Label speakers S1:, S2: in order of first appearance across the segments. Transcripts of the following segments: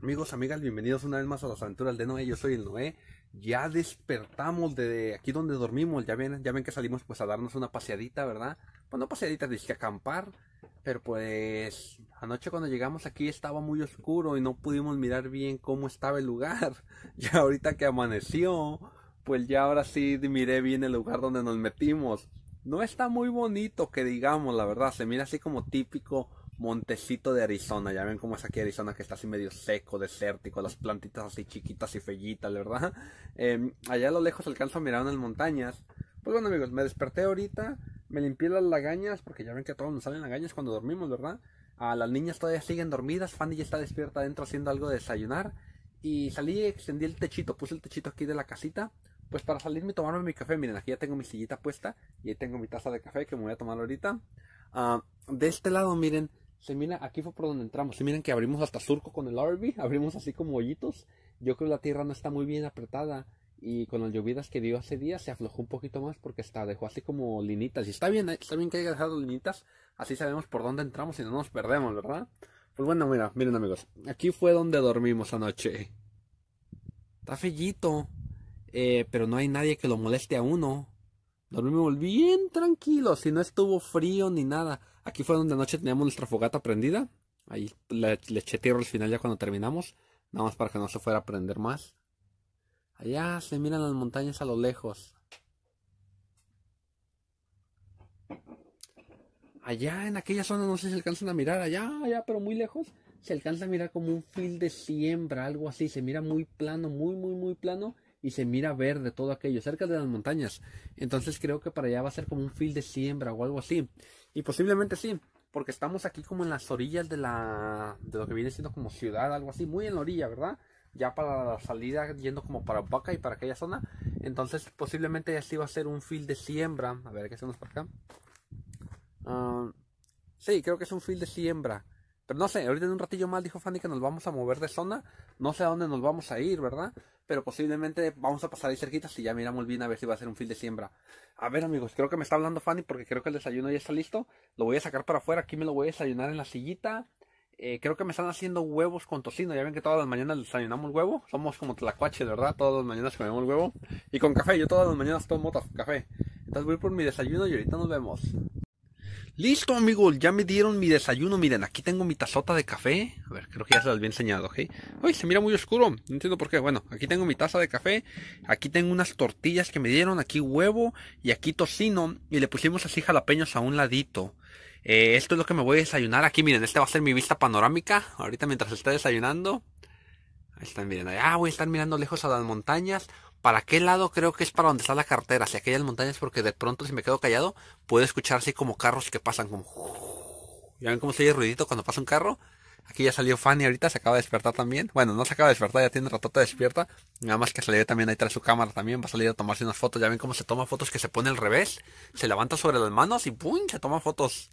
S1: Amigos, amigas, bienvenidos una vez más a las aventuras de Noé. Yo soy el Noé. Ya despertamos desde aquí donde dormimos. Ya ven, ya ven que salimos pues a darnos una paseadita, ¿verdad? Bueno, pues, paseadita, dije que acampar. Pero pues anoche cuando llegamos aquí estaba muy oscuro y no pudimos mirar bien cómo estaba el lugar. Ya ahorita que amaneció, pues ya ahora sí miré bien el lugar donde nos metimos. No está muy bonito que digamos, la verdad. Se mira así como típico Montecito de Arizona. Ya ven cómo es aquí Arizona que está así medio seco, desértico, las plantitas así chiquitas y fellitas, ¿verdad? Em, allá a lo lejos alcanzo a mirar unas montañas. Pues bueno amigos, me desperté ahorita, me limpié las lagañas, porque ya ven que a todos nos salen lagañas cuando dormimos, ¿verdad? A las niñas todavía siguen dormidas, Fanny ya está despierta adentro haciendo algo de desayunar. Y salí, y extendí el techito, puse el techito aquí de la casita. Pues para salirme y tomarme mi café, miren, aquí ya tengo mi sillita puesta y ahí tengo mi taza de café que me voy a tomar ahorita. Ah, de este lado, miren, se mira, aquí fue por donde entramos. Se miran que abrimos hasta surco con el RV, abrimos así como hoyitos. Yo creo que la tierra no está muy bien apretada y con las llovidas que dio hace días se aflojó un poquito más porque está, dejó así como linitas. Y está bien, eh, está bien que haya dejado linitas, así sabemos por dónde entramos y no nos perdemos, ¿verdad? Pues bueno, mira, miren amigos, aquí fue donde dormimos anoche. Está fellito, eh, pero no hay nadie que lo moleste a uno. Dormimos bien tranquilos y no estuvo frío ni nada. Aquí fue donde anoche teníamos nuestra fogata prendida. Ahí le, eché tierra al final ya cuando terminamos. Nada más para que no se fuera a prender más. Allá se miran las montañas a lo lejos. Allá en aquella zona no sé si se alcanzan a mirar. Allá, allá, pero muy lejos. Se alcanza a mirar como un fil de siembra, algo así. Se mira muy plano, muy, muy, muy plano y se mira verde todo aquello cerca de las montañas. Entonces creo que para allá va a ser como un fil de siembra o algo así. Y posiblemente sí, porque estamos aquí como en las orillas de la de lo que viene siendo como ciudad, algo así, muy en la orilla, ¿verdad? Ya para la salida yendo como para Baca y para aquella zona. Entonces posiblemente ya sí va a ser un fil de siembra. A ver, ¿qué hacemos por acá? Ah, sí, creo que es un fil de siembra. Pero no sé, ahorita en un ratillo más dijo Fanny que nos vamos a mover de zona. No sé a dónde nos vamos a ir, ¿verdad? pero posiblemente vamos a pasar ahí cerquita si ya miramos bien a ver si va a ser un fin de siembra. A ver amigos, creo que me está hablando Fanny porque creo que el desayuno ya está listo. Lo voy a sacar para afuera, aquí me lo voy a desayunar en la sillita. Eh, creo que me están haciendo huevos con tocino. Ya ven que todas las mañanas desayunamos huevo. Somos como tlacuache, de verdad. Todas las mañanas comemos huevo. Y con café. Yo todas las mañanas tomo café. Entonces voy por mi desayuno y ahorita nos vemos. Listo amigos, ya me dieron mi desayuno, miren, aquí tengo mi tazota de café, a ver, creo que ya se las había enseñado, ¿ok? Uy, se mira muy oscuro, no entiendo por qué, bueno, aquí tengo mi taza de café, aquí tengo unas tortillas que me dieron, aquí huevo y aquí tocino, y le pusimos así jalapeños a un ladito. Eh, esto es lo que me voy a desayunar aquí, miren, este va a ser mi vista panorámica, ahorita mientras está desayunando, ahí están, mirando, ah voy a estar mirando lejos a las montañas, ¿Para qué lado creo que es para donde está la carretera? Hacia aquellas montañas, porque de pronto si me quedo callado, puedo escuchar así como carros que pasan como... ¿Ya ven cómo se oye ruidito cuando pasa un carro? Aquí ya salió Fanny ahorita, se acaba de despertar también. Bueno, no se acaba de despertar, ya tiene ratota despierta. Nada más que salió también ahí tras su cámara también, va a salir a tomarse unas fotos. Ya ven cómo se toma fotos que se pone al revés. Se levanta sobre las manos y ¡pum! se toma fotos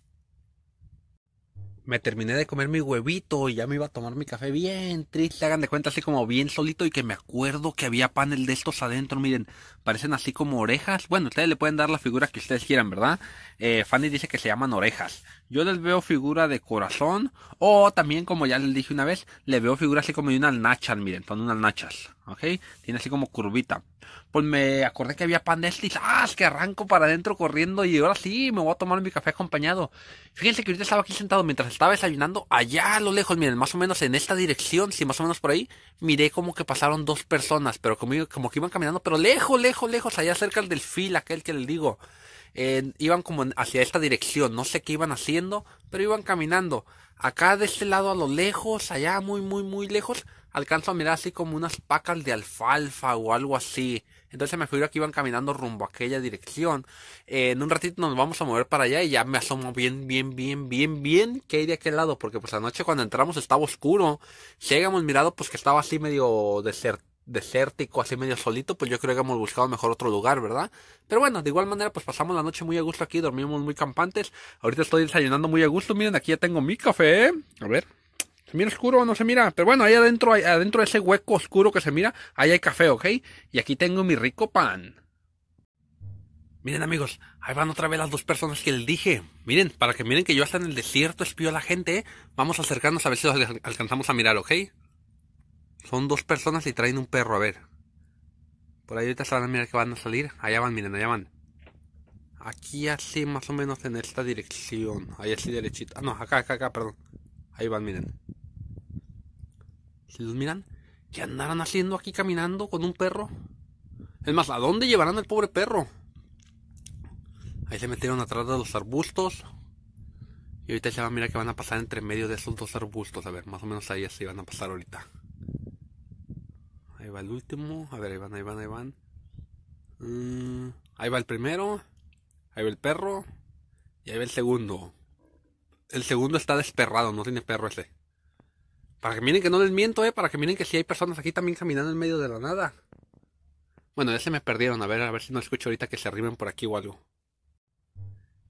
S1: me terminé de comer mi huevito y ya me iba a tomar mi café bien triste, hagan de cuenta así como bien solito y que me acuerdo que había panel de estos adentro, miren, parecen así como orejas. Bueno, ustedes le pueden dar la figura que ustedes quieran, ¿verdad? Eh, Fanny dice que se llaman orejas. Yo les veo figura de corazón. O también, como ya les dije una vez, le veo figura así como de unas nachas, miren, son unas nachas. ¿Ok? Tiene así como curvita. Pues me acordé que había pan de este y ¡ah! Es que arranco para adentro corriendo y ahora sí me voy a tomar mi café acompañado. Fíjense que ahorita estaba aquí sentado mientras estaba desayunando, allá a lo lejos, miren, más o menos en esta dirección, si sí, más o menos por ahí, miré como que pasaron dos personas, pero como, como que iban caminando, pero lejos, lejos, lejos, allá cerca del fil, aquel que les digo iban como hacia esta dirección, no sé qué iban haciendo, pero iban caminando. Acá de este lado a lo lejos, allá muy, muy, muy lejos, alcanzo a mirar así como unas pacas de alfalfa o algo así. Entonces me figuro que iban caminando rumbo a aquella dirección. Eh, en un ratito nos vamos a mover para allá y ya me asomo bien, bien, bien, bien, bien que hay de aquel lado. Porque pues anoche cuando entramos estaba oscuro. Si hayamos mirado pues que estaba así medio desierto desértico, así medio solito, pues yo creo que hemos buscado mejor otro lugar, ¿verdad? Pero bueno, de igual manera, pues pasamos la noche muy a gusto aquí, dormimos muy campantes. Ahorita estoy desayunando muy a gusto, miren, aquí ya tengo mi café. ¿eh? A ver, ¿se mira oscuro o no se mira? Pero bueno, ahí adentro, ahí adentro de ese hueco oscuro que se mira, ahí hay café, ¿ok? Y aquí tengo mi rico pan. Miren amigos, ahí van otra vez las dos personas que les dije. Miren, para que miren que yo hasta en el desierto espío a la gente, ¿eh? vamos a acercarnos a ver si alcanzamos a mirar, ¿ok? Son dos personas y traen un perro, a ver. Por ahí ahorita se van a mirar que van a salir. Allá van, miren, allá van. Aquí así, más o menos en esta dirección. Ahí así derechita. Ah, no, acá, acá, acá, perdón. Ahí van, miren. Si los miran, ¿qué andarán haciendo aquí caminando con un perro? Es más, ¿a dónde llevarán al pobre perro? Ahí se metieron atrás de los arbustos. Y ahorita se van a mirar que van a pasar entre medio de esos dos arbustos. A ver, más o menos ahí así van a pasar ahorita. Ahí va el último. A ver, ahí van, ahí van, ahí van. Mm, ahí va el primero. Ahí va el perro. Y ahí va el segundo. El segundo está desperrado, no tiene perro ese. Para que miren que no les miento, eh. Para que miren que si hay personas aquí también caminando en medio de la nada. Bueno, ya se me perdieron. A ver, a ver si no escucho ahorita que se arriben por aquí o algo.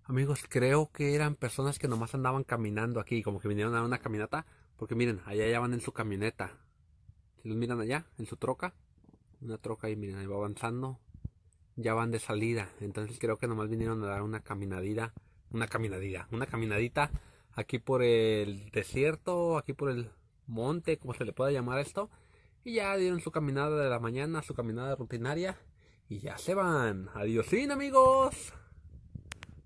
S1: Amigos, creo que eran personas que nomás andaban caminando aquí, como que vinieron a una caminata. Porque miren, allá ya van en su camioneta los miran allá, en su troca. Una troca y miren, ahí va avanzando. Ya van de salida. Entonces creo que nomás vinieron a dar una caminadita. Una caminadita. Una caminadita. Aquí por el desierto. Aquí por el monte. Como se le pueda llamar esto. Y ya dieron su caminada de la mañana. Su caminada rutinaria. Y ya se van. adiós sin amigos.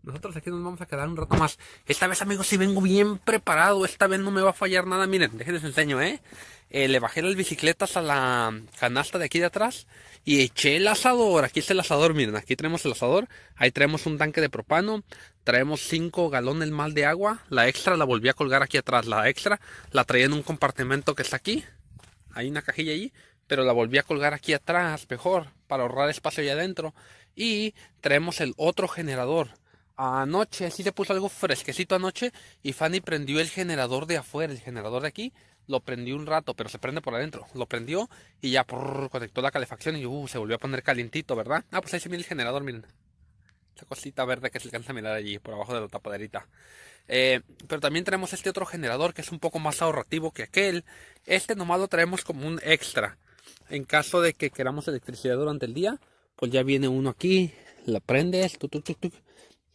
S1: Nosotros aquí nos vamos a quedar un rato más. Esta vez, amigos, si vengo bien preparado. Esta vez no me va a fallar nada. Miren, déjenles enseño, ¿eh? Eh, le bajé las bicicletas a la canasta de aquí de atrás y eché el asador. Aquí está el asador, miren, aquí tenemos el asador. Ahí traemos un tanque de propano, traemos 5 galones más de agua. La extra la volví a colgar aquí atrás. La extra la traía en un compartimento que está aquí. Hay una cajilla allí, pero la volví a colgar aquí atrás, mejor, para ahorrar espacio allá adentro. Y traemos el otro generador. Anoche, sí se puso algo fresquecito anoche y Fanny prendió el generador de afuera, el generador de aquí lo prendió un rato, pero se prende por adentro. Lo prendió y ya conectó la calefacción y uh, se volvió a poner calientito, ¿verdad? Ah, pues ahí se mira el generador, miren. Esa cosita verde que se alcanza a mirar allí, por abajo de la tapaderita. Eh, pero también tenemos este otro generador que es un poco más ahorrativo que aquel. Este nomás lo traemos como un extra. En caso de que queramos electricidad durante el día, pues ya viene uno aquí, la prendes,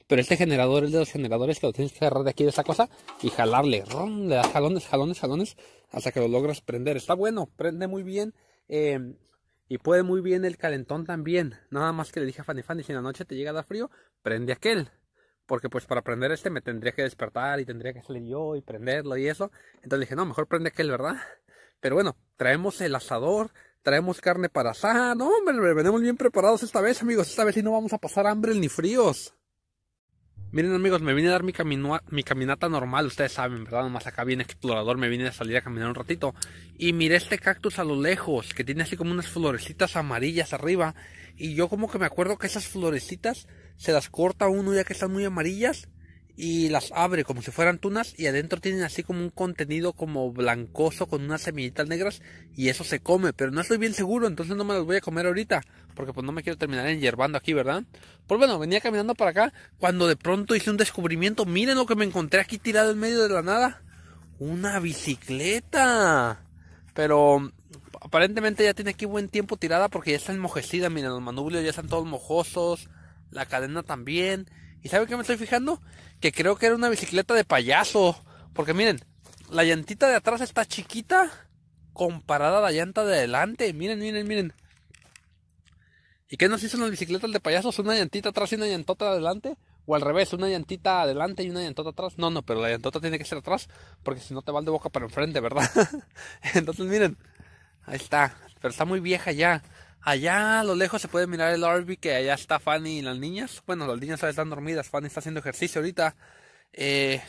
S1: pero este generador, el de los generadores, que lo tienes que cerrar de aquí de esa cosa y jalarle. ron, Le das jalones, jalones, jalones hasta que lo logras prender. Está bueno, prende muy bien. Eh, y puede muy bien el calentón también. Nada más que le dije a Fanny Fanny, si en la noche te llega a dar frío, prende aquel. Porque pues para prender este me tendría que despertar y tendría que salir yo y prenderlo y eso. Entonces dije, no, mejor prende aquel, ¿verdad? Pero bueno, traemos el asador, traemos carne para asar. No, hombre, venimos bien preparados esta vez, amigos. Esta vez sí no vamos a pasar hambre ni fríos. Miren amigos, me vine a dar mi, mi caminata normal, ustedes saben, ¿verdad? Nomás acá bien explorador, me vine a salir a caminar un ratito. Y miré este cactus a lo lejos, que tiene así como unas florecitas amarillas arriba. Y yo como que me acuerdo que esas florecitas se las corta uno ya que están muy amarillas y las abre como si fueran tunas y adentro tienen así como un contenido como blancoso con unas semillitas negras y eso se come, pero no estoy bien seguro, entonces no me las voy a comer ahorita, porque pues no me quiero terminar enyerbando aquí, ¿verdad? Pues bueno, venía caminando para acá cuando de pronto hice un descubrimiento, miren lo que me encontré aquí tirado en medio de la nada, una bicicleta. Pero aparentemente ya tiene aquí buen tiempo tirada porque ya está enmojecida, miren, los manubrios ya están todos mojosos, la cadena también. ¿Y sabe qué me estoy fijando? Que creo que era una bicicleta de payaso. Porque miren, la llantita de atrás está chiquita comparada a la llanta de adelante. Miren, miren, miren. ¿Y qué nos hizo las bicicletas de payasos? ¿Una llantita atrás y una llantota adelante? O al revés, una llantita adelante y una llantota atrás. No, no, pero la llantota tiene que ser atrás, porque si no te van de boca para enfrente, ¿verdad? Entonces, miren, ahí está. Pero está muy vieja ya. Allá a lo lejos se puede mirar el Arby que allá está Fanny y las niñas. Bueno, las niñas están dormidas, Fanny está haciendo ejercicio ahorita. Eh,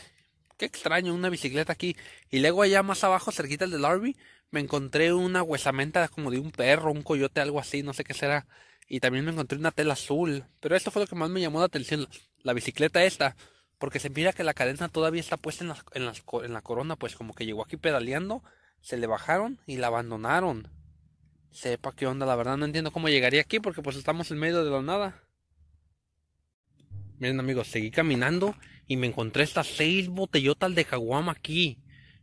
S1: qué extraño, una bicicleta aquí. Y luego allá más abajo, cerquita del Arby, me encontré una huesamenta como de un perro, un coyote, algo así, no sé qué será. Y también me encontré una tela azul. Pero esto fue lo que más me llamó la atención, la bicicleta esta. Porque se mira que la cadena todavía está puesta en en la corona, pues como que llegó aquí pedaleando, se le bajaron y la abandonaron. Sepa qué onda, la verdad no entiendo cómo llegaría aquí porque pues estamos en medio de la nada. Miren amigos, seguí caminando y me encontré estas seis botellotas de caguama aquí.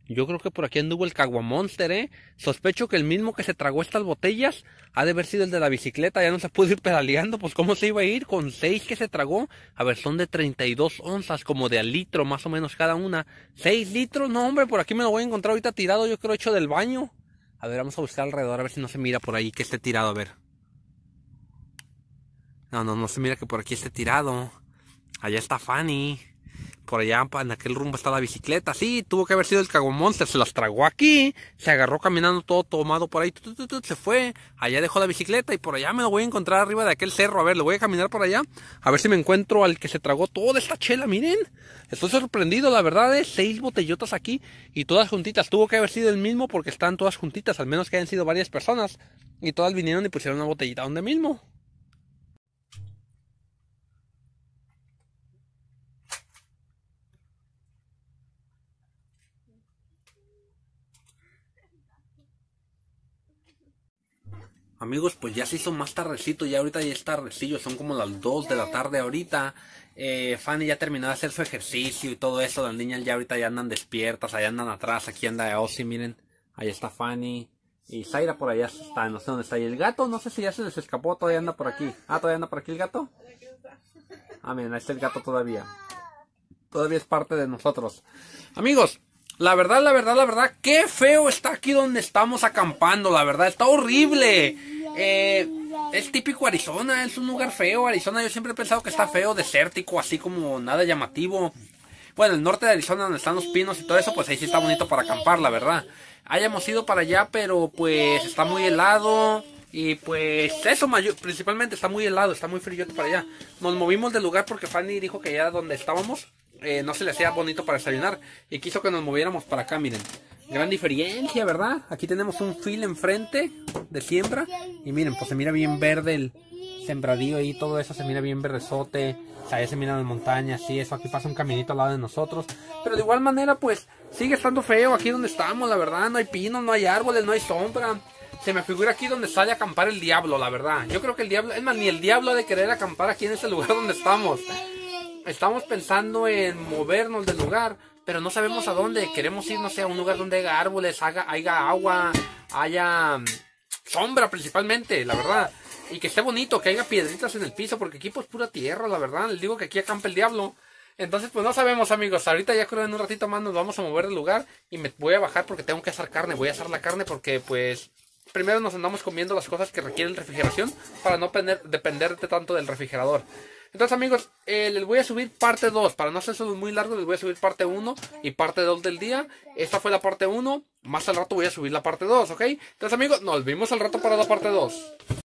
S1: Yo creo que por aquí anduvo el caguamonster, ¿eh? Sospecho que el mismo que se tragó estas botellas ha de haber sido el de la bicicleta. Ya no se pudo ir pedaleando, pues ¿cómo se iba a ir? Con seis que se tragó. A ver, son de 32 onzas, como de al litro más o menos cada una. ¿Seis litros? No, hombre, por aquí me lo voy a encontrar ahorita tirado, yo creo, hecho del baño. A ver, vamos a buscar alrededor a ver si no se mira por ahí que esté tirado, a ver. No, no, no se mira que por aquí esté tirado. Allá está Fanny por allá en aquel rumbo está la bicicleta. Sí, tuvo que haber sido el monster, se las tragó aquí, se agarró caminando todo tomado por ahí, se fue, allá dejó la bicicleta y por allá me lo voy a encontrar arriba de aquel cerro. A ver, le voy a caminar por allá, a ver si me encuentro al que se tragó toda esta chela, miren. Estoy sorprendido, la verdad es ¿eh? seis botellotas aquí y todas juntitas. Tuvo que haber sido el mismo porque están todas juntitas, al menos que hayan sido varias personas y todas vinieron y pusieron una botellita donde mismo. Amigos, pues ya se hizo más tardecito, ya ahorita ya es tardecillo, son como las 2 de la tarde ahorita. Eh, Fanny ya terminó de hacer su ejercicio y todo eso, la niñas ya ahorita ya andan despiertas, allá andan atrás, aquí anda Ozzy, miren, ahí está Fanny. Y Zaira por allá está, no sé dónde está. Y el gato, no sé si ya se les escapó, todavía anda por aquí. Ah, todavía anda por aquí el gato. Ah, miren, ahí está el gato todavía. Todavía es parte de nosotros. Amigos, la verdad, la verdad, la verdad, qué feo está aquí donde estamos acampando, la verdad, está horrible. Eh, es típico Arizona, es un lugar feo. Arizona yo siempre he pensado que está feo, desértico, así como nada llamativo. Bueno, el norte de Arizona donde están los pinos y todo eso, pues ahí sí está bonito para acampar, la verdad. Hayamos ido para allá, pero pues está muy helado. Y pues eso mayor, principalmente está muy helado, está muy frío para allá. Nos movimos del lugar porque Fanny dijo que allá donde estábamos eh, no se le hacía bonito para desayunar. Y quiso que nos moviéramos para acá, miren. Gran diferencia, ¿verdad? Aquí tenemos un fil enfrente de siembra. Y miren, pues se mira bien verde el sembradío y todo eso. Se mira bien verdezote. O sea, se mira las montañas, sí, eso. Aquí pasa un caminito al lado de nosotros. Pero de igual manera, pues, sigue estando feo aquí donde estamos, la verdad. No hay pinos, no hay árboles, no hay sombra. Se me figura aquí donde sale a acampar el diablo, la verdad. Yo creo que el diablo, es más, ni el diablo ha de querer acampar aquí en ese lugar donde estamos. Estamos pensando en movernos del lugar pero no sabemos a dónde. Queremos ir, no sé, a un lugar donde haya árboles, haya, agua, haya mm, sombra principalmente, la verdad. Y que esté bonito, que haya piedritas en el piso, porque aquí pues pura tierra, la verdad. Les digo que aquí acampa el diablo. Entonces, pues no sabemos, amigos. Ahorita ya creo en un ratito más nos vamos a mover del lugar y me voy a bajar porque tengo que hacer carne. Voy a hacer la carne porque, pues, primero nos andamos comiendo las cosas que requieren refrigeración para no depender tanto del refrigerador. Entonces amigos, eh, les voy a subir parte 2. Para no eso muy largo, les voy a subir parte 1 y parte 2 del día. Esta fue la parte 1. Más al rato voy a subir la parte 2, ¿ok? Entonces amigos, nos vemos al rato para la parte 2.